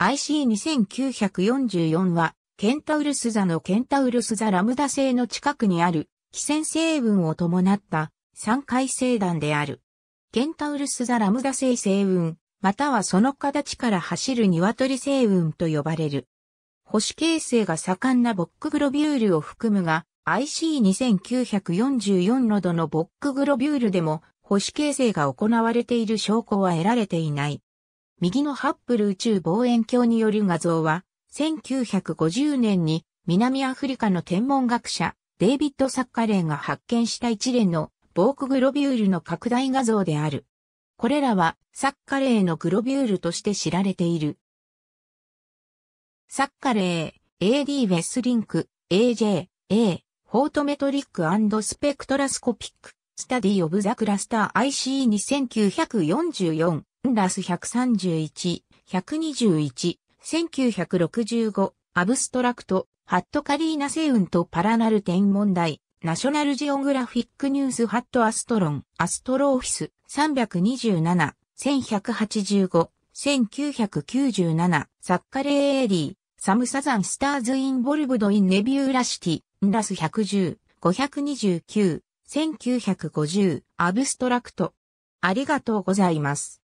IC2944 は、ケンタウルス座のケンタウルス座ラムダ星の近くにある、汽船成分を伴った三回星団である。ケンタウルス座ラムダ星星雲、またはその形から走る鶏星雲と呼ばれる。星形成が盛んなボックグロビュールを含むが、IC2944 のどのボックグロビュールでも、星形成が行われている証拠は得られていない。右のハッブル宇宙望遠鏡による画像は、1950年に南アフリカの天文学者、デイビッド・サッカレーが発見した一連のボークグロビュールの拡大画像である。これらはサッカレーのグロビュールとして知られている。サッカレー、AD ウェスリンク、AJ、A、フォートメトリックスペクトラスコピック、スタディオブザクラスター IC2944 ンラス131、121、1965、アブストラクト、ハットカリーナ星雲とパラナル天文台、ナショナルジオグラフィックニュースハットアストロン、アストロオフィス、327、1185、1997、サッカレーエリー、サムサザンスターズインボルブドインネビューラシティ、ンラス110、529、1950、アブストラクト。ありがとうございます。